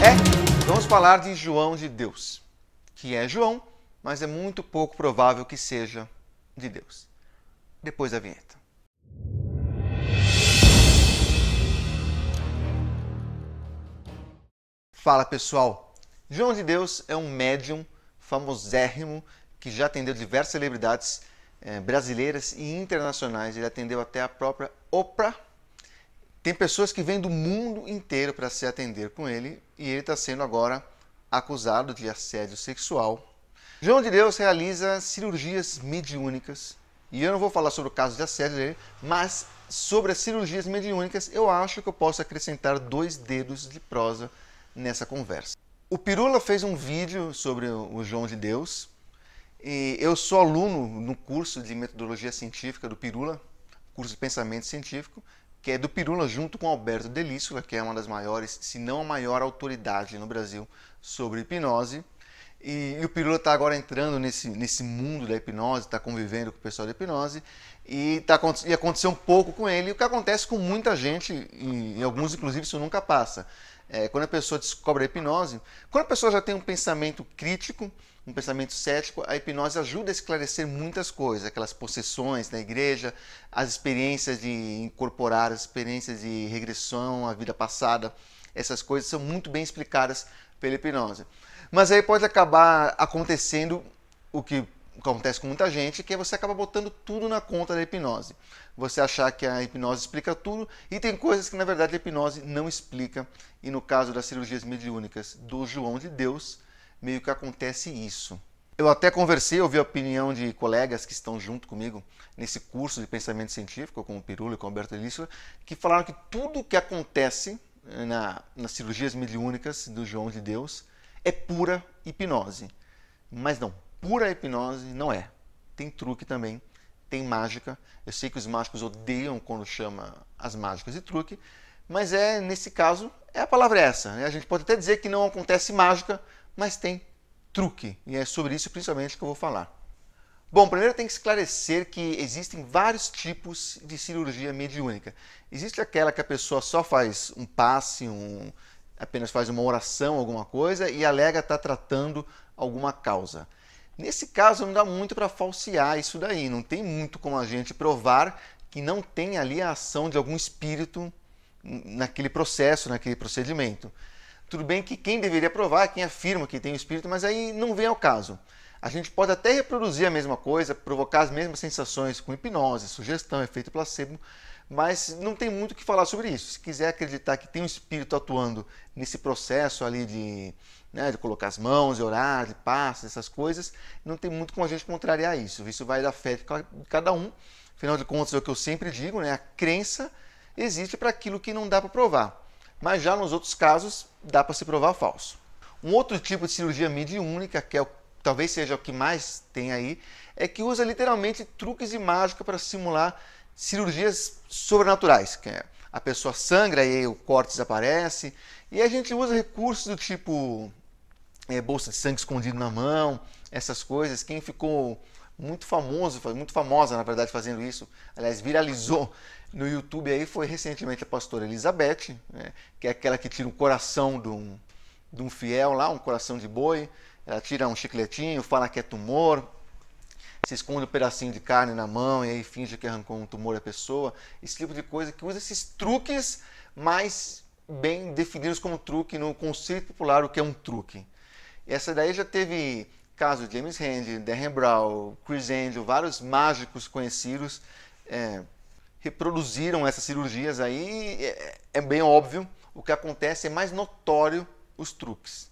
É, vamos falar de João de Deus, que é João, mas é muito pouco provável que seja de Deus. Depois da vinheta. Fala pessoal, João de Deus é um médium famosérrimo que já atendeu diversas celebridades eh, brasileiras e internacionais. Ele atendeu até a própria Oprah tem pessoas que vêm do mundo inteiro para se atender com ele e ele está sendo agora acusado de assédio sexual. João de Deus realiza cirurgias mediúnicas e eu não vou falar sobre o caso de assédio dele, mas sobre as cirurgias mediúnicas eu acho que eu posso acrescentar dois dedos de prosa nessa conversa. O Pirula fez um vídeo sobre o João de Deus e eu sou aluno no curso de metodologia científica do Pirula, curso de pensamento científico, que é do Pirula, junto com Alberto Delício, que é uma das maiores, se não a maior autoridade no Brasil sobre hipnose. E, e o Pirula está agora entrando nesse, nesse mundo da hipnose, está convivendo com o pessoal da hipnose e, tá, e aconteceu um pouco com ele, o que acontece com muita gente, e, e alguns inclusive isso nunca passa. É, quando a pessoa descobre a hipnose, quando a pessoa já tem um pensamento crítico, um pensamento cético, a hipnose ajuda a esclarecer muitas coisas, aquelas possessões na igreja, as experiências de incorporar, as experiências de regressão à vida passada, essas coisas são muito bem explicadas pela hipnose. Mas aí pode acabar acontecendo o que acontece com muita gente, que é você acaba botando tudo na conta da hipnose você achar que a hipnose explica tudo e tem coisas que na verdade a hipnose não explica. E no caso das cirurgias mediúnicas do João de Deus, meio que acontece isso. Eu até conversei, ouvi a opinião de colegas que estão junto comigo nesse curso de pensamento científico, com o Pirulo e com o Alberto Elício, que falaram que tudo o que acontece eh, na, nas cirurgias mediúnicas do João de Deus é pura hipnose. Mas não, pura hipnose não é. Tem truque também tem mágica. Eu sei que os mágicos odeiam quando chama as mágicas de truque, mas é nesse caso é a palavra é essa. Né? A gente pode até dizer que não acontece mágica, mas tem truque. E é sobre isso principalmente que eu vou falar. Bom, primeiro tem que esclarecer que existem vários tipos de cirurgia mediúnica. Existe aquela que a pessoa só faz um passe, um, apenas faz uma oração, alguma coisa, e alega estar tá tratando alguma causa. Nesse caso, não dá muito para falsear isso daí, não tem muito como a gente provar que não tem ali a ação de algum espírito naquele processo, naquele procedimento. Tudo bem que quem deveria provar é quem afirma que tem o espírito, mas aí não vem ao caso. A gente pode até reproduzir a mesma coisa, provocar as mesmas sensações com hipnose, sugestão, efeito placebo, mas não tem muito o que falar sobre isso. Se quiser acreditar que tem um espírito atuando nesse processo ali de, né, de colocar as mãos, de orar, de passos, essas coisas, não tem muito como a gente contrariar isso. Isso vai da fé de cada um. Afinal de contas, é o que eu sempre digo, né? A crença existe para aquilo que não dá para provar. Mas já nos outros casos, dá para se provar falso. Um outro tipo de cirurgia mediúnica, que é o, talvez seja o que mais tem aí, é que usa literalmente truques e mágica para simular cirurgias sobrenaturais, que é a pessoa sangra e o corte desaparece. E a gente usa recursos do tipo é, bolsa de sangue escondido na mão, essas coisas. Quem ficou muito famoso, muito famosa na verdade fazendo isso, aliás, viralizou no YouTube aí foi recentemente a pastora Elizabeth, né, que é aquela que tira o um coração de um, de um fiel lá, um coração de boi. Ela tira um chicletinho, fala que é tumor, se esconde um pedacinho de carne na mão e aí finge que arrancou um tumor à pessoa. Esse tipo de coisa que usa esses truques mais bem definidos como truque no conceito popular, o que é um truque. Essa daí já teve caso James Randi, Darren Brown, Chris Angel, vários mágicos conhecidos é, reproduziram essas cirurgias aí. É, é bem óbvio, o que acontece é mais notório os truques.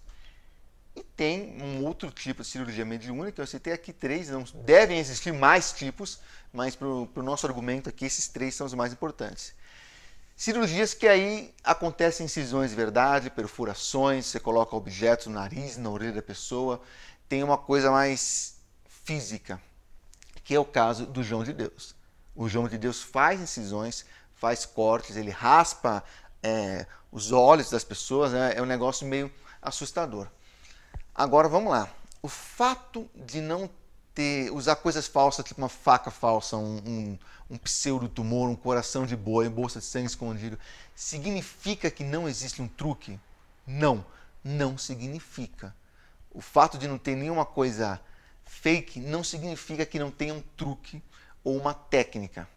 E tem um outro tipo de cirurgia mediúnica, eu citei aqui três, não devem existir mais tipos, mas para o nosso argumento aqui, esses três são os mais importantes. Cirurgias que aí acontecem incisões de verdade, perfurações, você coloca objetos no nariz, na orelha da pessoa, tem uma coisa mais física, que é o caso do João de Deus. O João de Deus faz incisões, faz cortes, ele raspa é, os olhos das pessoas, né? é um negócio meio assustador. Agora vamos lá. O fato de não ter, usar coisas falsas, tipo uma faca falsa, um, um, um pseudo-tumor, um coração de boi, bolsa de sangue escondido, significa que não existe um truque? Não, não significa. O fato de não ter nenhuma coisa fake não significa que não tenha um truque ou uma técnica.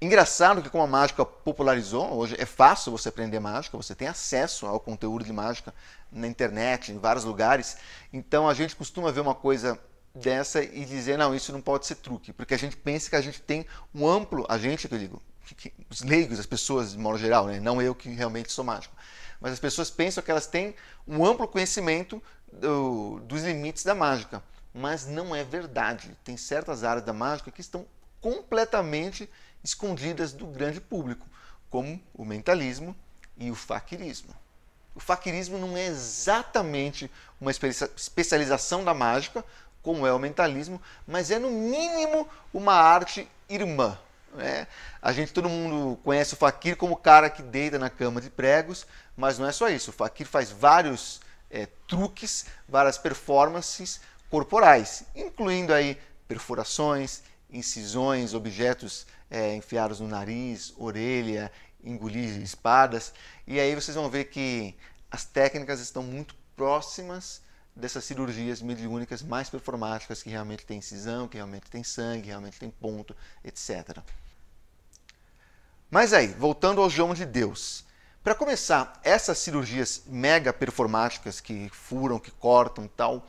Engraçado que como a mágica popularizou, hoje é fácil você aprender mágica, você tem acesso ao conteúdo de mágica na internet, em vários lugares. Então a gente costuma ver uma coisa dessa e dizer, não, isso não pode ser truque, porque a gente pensa que a gente tem um amplo, a gente que eu digo, que, que, os leigos, as pessoas de modo geral, né? não eu que realmente sou mágico, mas as pessoas pensam que elas têm um amplo conhecimento do, dos limites da mágica, mas não é verdade. Tem certas áreas da mágica que estão completamente escondidas do grande público, como o mentalismo e o faquirismo. O faquirismo não é exatamente uma especialização da mágica, como é o mentalismo, mas é no mínimo uma arte irmã. Né? A gente, todo mundo conhece o faquir como o cara que deita na cama de pregos, mas não é só isso. O faquir faz vários é, truques, várias performances corporais, incluindo aí perfurações, incisões, objetos é, enfiá no nariz, orelha, engolir espadas. E aí vocês vão ver que as técnicas estão muito próximas dessas cirurgias mediúnicas mais performáticas que realmente tem incisão, que realmente tem sangue, realmente tem ponto, etc. Mas aí, voltando ao João de Deus. Para começar, essas cirurgias mega performáticas que furam, que cortam e tal,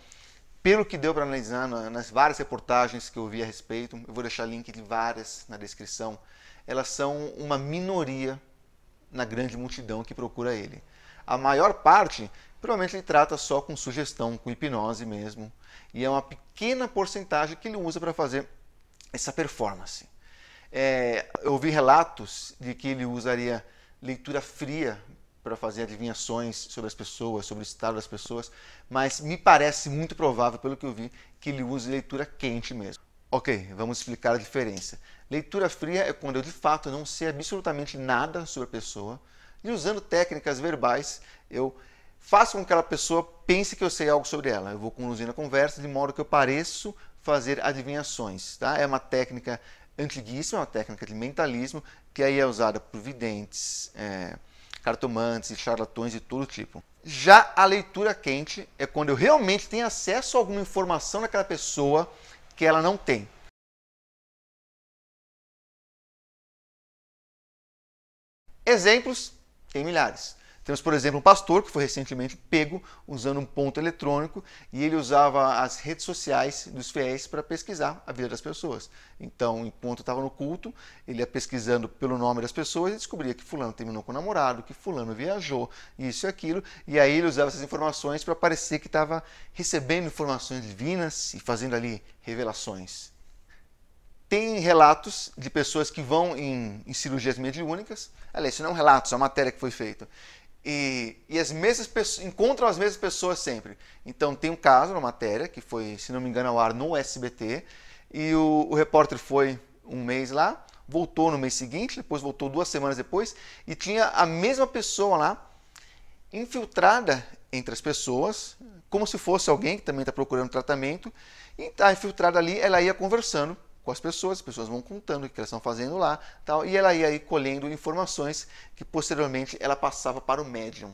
pelo que deu para analisar nas várias reportagens que eu vi a respeito, eu vou deixar link de várias na descrição, elas são uma minoria na grande multidão que procura ele. A maior parte, provavelmente ele trata só com sugestão, com hipnose mesmo, e é uma pequena porcentagem que ele usa para fazer essa performance. É, eu vi relatos de que ele usaria leitura fria para fazer adivinhações sobre as pessoas, sobre o estado das pessoas, mas me parece muito provável, pelo que eu vi, que ele use leitura quente mesmo. Ok, vamos explicar a diferença. Leitura fria é quando eu de fato não sei absolutamente nada sobre a pessoa e usando técnicas verbais eu faço com que aquela pessoa pense que eu sei algo sobre ela. Eu vou conduzindo a conversa de modo que eu pareço fazer adivinhações. Tá? É uma técnica antiguíssima, uma técnica de mentalismo que aí é usada por videntes. É cartomantes e charlatões de todo tipo. Já a leitura quente é quando eu realmente tenho acesso a alguma informação daquela pessoa que ela não tem. Exemplos tem milhares. Temos, por exemplo, um pastor que foi recentemente pego usando um ponto eletrônico e ele usava as redes sociais dos fiéis para pesquisar a vida das pessoas. Então, enquanto estava no culto, ele ia pesquisando pelo nome das pessoas e descobria que fulano terminou com o namorado, que fulano viajou, isso e aquilo, e aí ele usava essas informações para parecer que estava recebendo informações divinas e fazendo ali revelações. Tem relatos de pessoas que vão em, em cirurgias mediúnicas. Aliás, isso não é um relato, isso é uma matéria que foi feita e, e as mesmas encontram as mesmas pessoas sempre. Então tem um caso na matéria, que foi, se não me engano, ao ar no SBT, e o, o repórter foi um mês lá, voltou no mês seguinte, depois voltou duas semanas depois, e tinha a mesma pessoa lá, infiltrada entre as pessoas, como se fosse alguém que também está procurando tratamento, e está infiltrada ali, ela ia conversando com as pessoas, as pessoas vão contando o que elas estão fazendo lá, tal, e ela ia aí colhendo informações que posteriormente ela passava para o médium.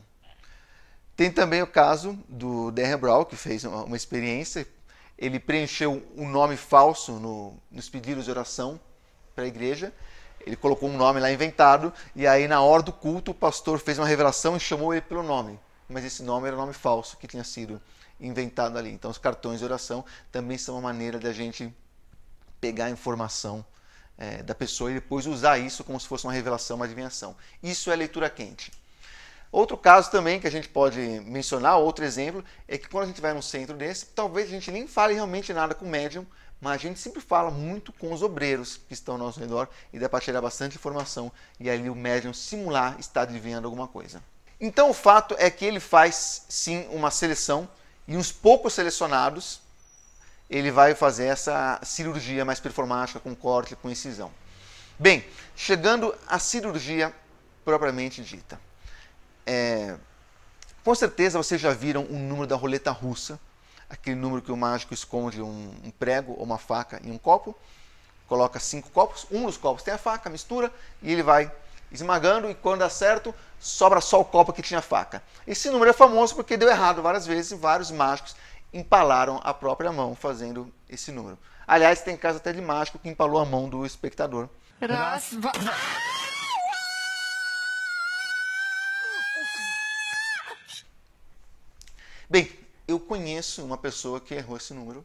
Tem também o caso do Darren Brown, que fez uma experiência, ele preencheu um nome falso no, nos pedidos de oração para a igreja, ele colocou um nome lá inventado, e aí na hora do culto o pastor fez uma revelação e chamou ele pelo nome, mas esse nome era o nome falso que tinha sido inventado ali. Então os cartões de oração também são uma maneira de a gente pegar a informação é, da pessoa e depois usar isso como se fosse uma revelação, uma adivinhação. Isso é leitura quente. Outro caso também que a gente pode mencionar, outro exemplo, é que quando a gente vai num centro desse, talvez a gente nem fale realmente nada com o médium, mas a gente sempre fala muito com os obreiros que estão ao nosso redor e dá para tirar bastante informação e ali o médium simular estar adivinhando alguma coisa. Então o fato é que ele faz sim uma seleção e uns poucos selecionados ele vai fazer essa cirurgia mais performática com corte, com incisão. Bem, chegando à cirurgia propriamente dita. É, com certeza vocês já viram o número da roleta russa, aquele número que o mágico esconde um, um prego ou uma faca em um copo, coloca cinco copos, um dos copos tem a faca, mistura e ele vai esmagando e quando dá certo, sobra só o copo que tinha faca. Esse número é famoso porque deu errado várias vezes e vários mágicos empalaram a própria mão fazendo esse número. Aliás, tem caso até de mágico que empalou a mão do espectador. Bem, eu conheço uma pessoa que errou esse número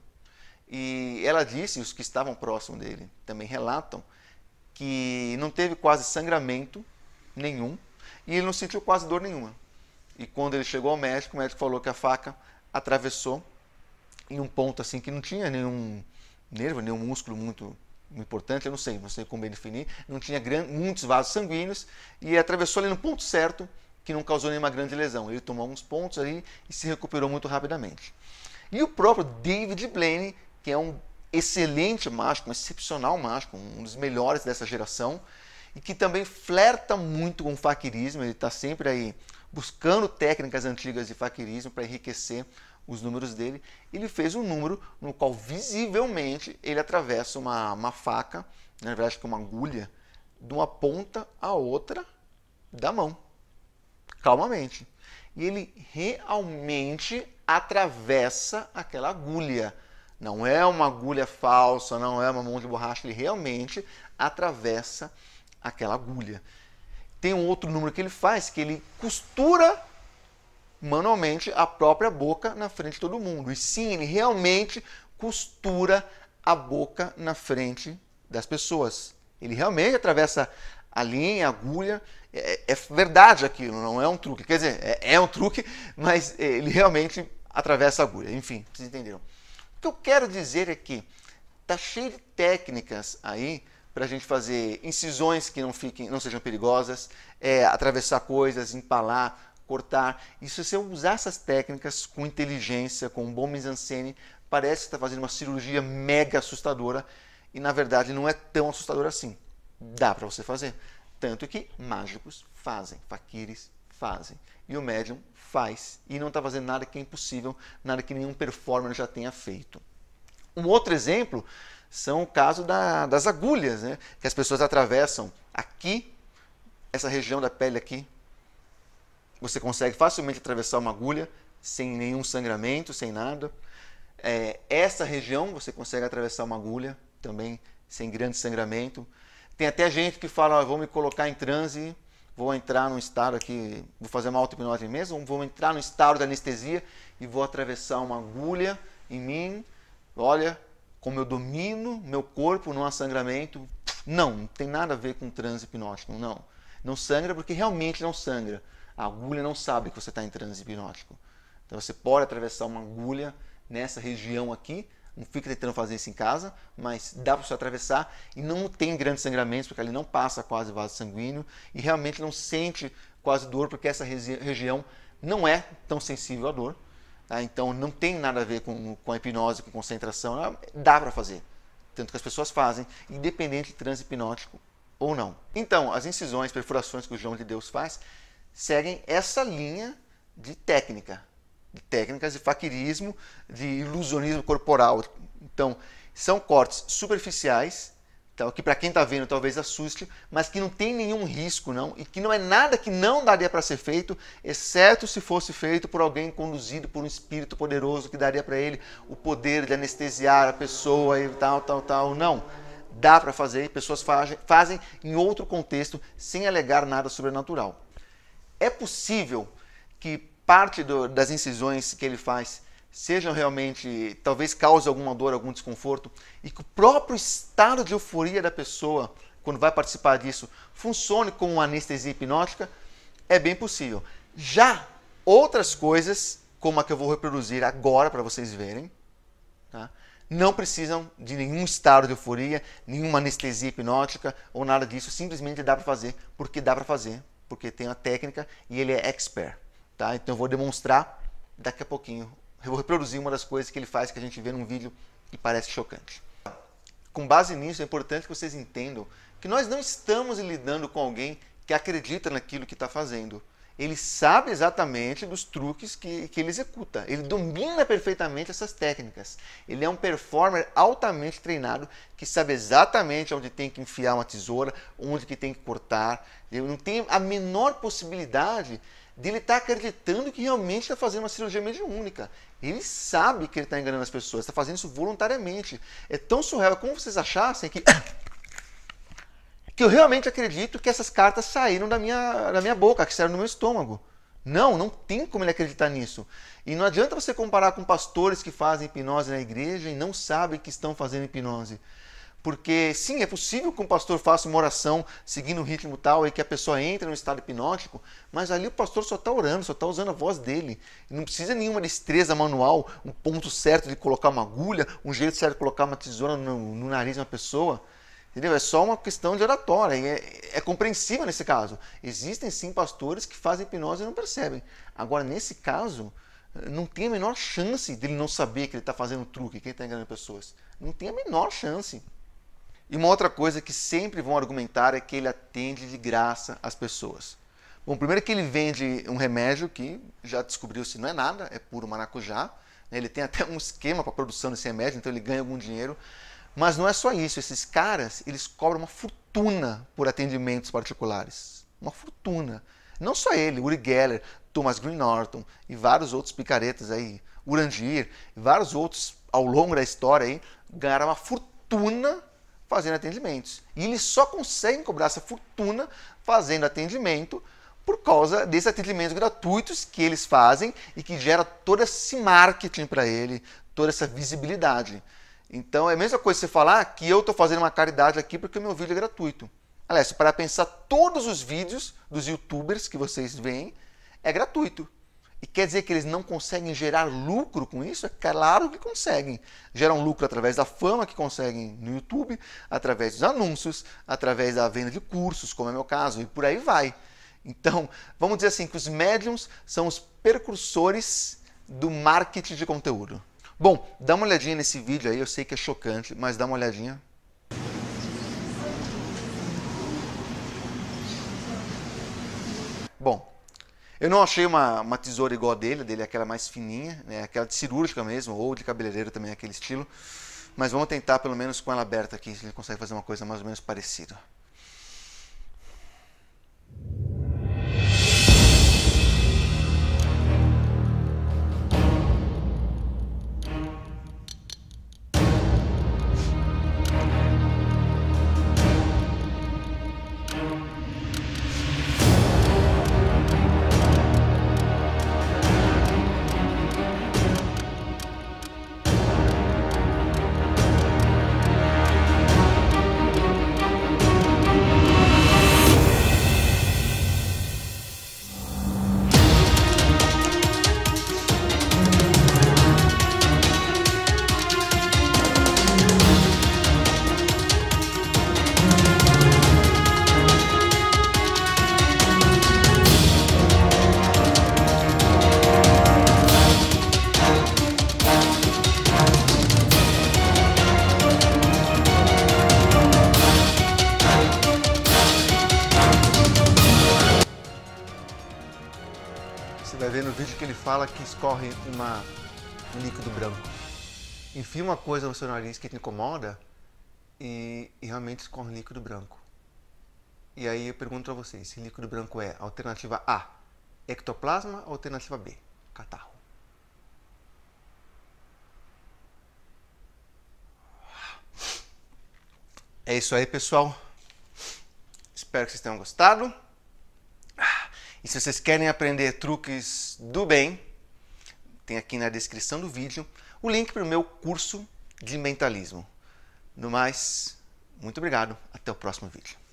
e ela disse, os que estavam próximo dele também relatam, que não teve quase sangramento nenhum e ele não sentiu quase dor nenhuma. E quando ele chegou ao médico, o médico falou que a faca atravessou em um ponto assim que não tinha nenhum nervo, nenhum músculo muito importante, eu não sei, não sei como definir, não tinha grande, muitos vasos sanguíneos e atravessou ali no ponto certo que não causou nenhuma grande lesão. Ele tomou alguns pontos ali e se recuperou muito rapidamente. E o próprio David Blaine, que é um excelente mágico, um excepcional mágico, um dos melhores dessa geração, e que também flerta muito com o faquirismo, ele está sempre aí buscando técnicas antigas de faquirismo para enriquecer os números dele, ele fez um número no qual visivelmente ele atravessa uma, uma faca, na verdade acho que é uma agulha, de uma ponta à outra da mão, calmamente. E ele realmente atravessa aquela agulha. Não é uma agulha falsa, não é uma mão de borracha, ele realmente atravessa aquela agulha. Tem um outro número que ele faz, que ele costura manualmente a própria boca na frente de todo mundo. E sim, ele realmente costura a boca na frente das pessoas. Ele realmente atravessa a linha, a agulha. É, é verdade aquilo, não é um truque. Quer dizer, é, é um truque, mas é, ele realmente atravessa a agulha. Enfim, vocês entenderam. O que eu quero dizer é que tá cheio de técnicas aí para a gente fazer incisões que não fiquem, não sejam perigosas, é, atravessar coisas, empalar, cortar. E se você usar essas técnicas com inteligência, com um bom mise-en-scène, parece que está fazendo uma cirurgia mega assustadora e na verdade não é tão assustadora assim. Dá para você fazer. Tanto que mágicos fazem, faquires fazem. E o médium faz. E não está fazendo nada que é impossível, nada que nenhum performer já tenha feito. Um outro exemplo são o caso da, das agulhas, né? que as pessoas atravessam aqui, essa região da pele aqui, você consegue facilmente atravessar uma agulha sem nenhum sangramento, sem nada. É, essa região você consegue atravessar uma agulha também sem grande sangramento. Tem até gente que fala, vou me colocar em transe, vou entrar num estado aqui, vou fazer uma auto-hipnose mesmo, vou entrar no estado da anestesia e vou atravessar uma agulha em mim. Olha, como eu domino meu corpo, não há sangramento. Não, não tem nada a ver com transe hipnótico, não. Não sangra porque realmente não sangra. A agulha não sabe que você está em transe hipnótico. Então você pode atravessar uma agulha nessa região aqui, não fica tentando fazer isso em casa, mas dá para você atravessar e não tem grandes sangramentos, porque ali não passa quase vaso sanguíneo e realmente não sente quase dor, porque essa região não é tão sensível à dor. Tá? Então não tem nada a ver com, com a hipnose, com concentração, dá para fazer. Tanto que as pessoas fazem, independente de transe hipnótico ou não. Então, as incisões, perfurações que o João de Deus faz seguem essa linha de técnica, de técnicas de faquirismo, de ilusionismo corporal. Então, são cortes superficiais, então, que para quem está vendo talvez assuste, mas que não tem nenhum risco não, e que não é nada que não daria para ser feito, exceto se fosse feito por alguém conduzido por um espírito poderoso que daria para ele o poder de anestesiar a pessoa e tal, tal, tal. Não. Dá para fazer, pessoas fazem, fazem em outro contexto sem alegar nada sobrenatural. É possível que parte do, das incisões que ele faz sejam realmente, talvez cause alguma dor, algum desconforto, e que o próprio estado de euforia da pessoa, quando vai participar disso, funcione como uma anestesia hipnótica? É bem possível. Já outras coisas, como a que eu vou reproduzir agora para vocês verem, tá? não precisam de nenhum estado de euforia, nenhuma anestesia hipnótica ou nada disso, simplesmente dá para fazer porque dá para fazer porque tem a técnica e ele é expert. Tá? Então eu vou demonstrar daqui a pouquinho. Eu vou reproduzir uma das coisas que ele faz que a gente vê num vídeo e parece chocante. Com base nisso, é importante que vocês entendam que nós não estamos lidando com alguém que acredita naquilo que está fazendo ele sabe exatamente dos truques que, que ele executa. Ele domina perfeitamente essas técnicas. Ele é um performer altamente treinado que sabe exatamente onde tem que enfiar uma tesoura, onde que tem que cortar. Ele não tem a menor possibilidade de ele estar tá acreditando que realmente está fazendo uma cirurgia mediúnica. Ele sabe que ele está enganando as pessoas, está fazendo isso voluntariamente. É tão surreal, é como vocês achassem que que eu realmente acredito que essas cartas saíram da minha, da minha boca, que saíram do meu estômago. Não, não tem como ele acreditar nisso. E não adianta você comparar com pastores que fazem hipnose na igreja e não sabem que estão fazendo hipnose. Porque sim, é possível que um pastor faça uma oração seguindo um ritmo tal e que a pessoa entre no estado hipnótico, mas ali o pastor só está orando, só está usando a voz dele. não precisa nenhuma destreza manual, um ponto certo de colocar uma agulha, um jeito certo de colocar uma tesoura no, no nariz de uma pessoa. Entendeu? É só uma questão de oratória. É, é compreensível nesse caso. Existem sim pastores que fazem hipnose e não percebem. Agora, nesse caso, não tem a menor chance dele não saber que ele está fazendo truque, que ele está enganando pessoas. Não tem a menor chance. E uma outra coisa que sempre vão argumentar é que ele atende de graça as pessoas. Bom, primeiro que ele vende um remédio que já descobriu-se não é nada, é puro maracujá. Né? Ele tem até um esquema para a produção desse remédio, então ele ganha algum dinheiro. Mas não é só isso, esses caras, eles cobram uma fortuna por atendimentos particulares. Uma fortuna. Não só ele, Uri Geller, Thomas Green Norton e vários outros picaretas aí, Urandir, e vários outros ao longo da história aí, ganharam uma fortuna fazendo atendimentos. E eles só conseguem cobrar essa fortuna fazendo atendimento por causa desses atendimentos gratuitos que eles fazem e que gera todo esse marketing para ele, toda essa visibilidade. Então é a mesma coisa você falar ah, que eu estou fazendo uma caridade aqui porque o meu vídeo é gratuito. Aliás, para pensar, todos os vídeos dos youtubers que vocês veem é gratuito. E quer dizer que eles não conseguem gerar lucro com isso? É claro que conseguem. Geram lucro através da fama que conseguem no YouTube, através dos anúncios, através da venda de cursos, como é meu caso, e por aí vai. Então, vamos dizer assim que os médiums são os precursores do marketing de conteúdo. Bom, dá uma olhadinha nesse vídeo aí, eu sei que é chocante, mas dá uma olhadinha. Bom, eu não achei uma, uma tesoura igual a dele, a dele é aquela mais fininha, né? aquela de cirúrgica mesmo, ou de cabeleireiro também, é aquele estilo. Mas vamos tentar pelo menos com ela aberta aqui, se ele consegue fazer uma coisa mais ou menos parecida. que escorre uma, um líquido branco. Enfia uma coisa no seu nariz que te incomoda e, e realmente escorre um líquido branco. E aí eu pergunto a vocês, se líquido branco é alternativa A, ectoplasma, ou alternativa B, catarro? É isso aí, pessoal. Espero que vocês tenham gostado. E se vocês querem aprender truques do bem, tem aqui na descrição do vídeo o link para o meu curso de mentalismo. No mais, muito obrigado, até o próximo vídeo.